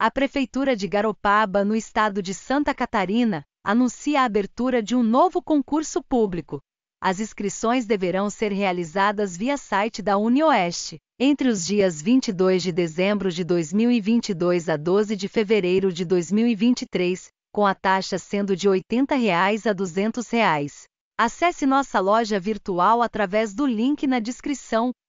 A Prefeitura de Garopaba, no estado de Santa Catarina, anuncia a abertura de um novo concurso público. As inscrições deverão ser realizadas via site da Unioeste, entre os dias 22 de dezembro de 2022 a 12 de fevereiro de 2023, com a taxa sendo de R$ 80 reais a R$ 200. Reais. Acesse nossa loja virtual através do link na descrição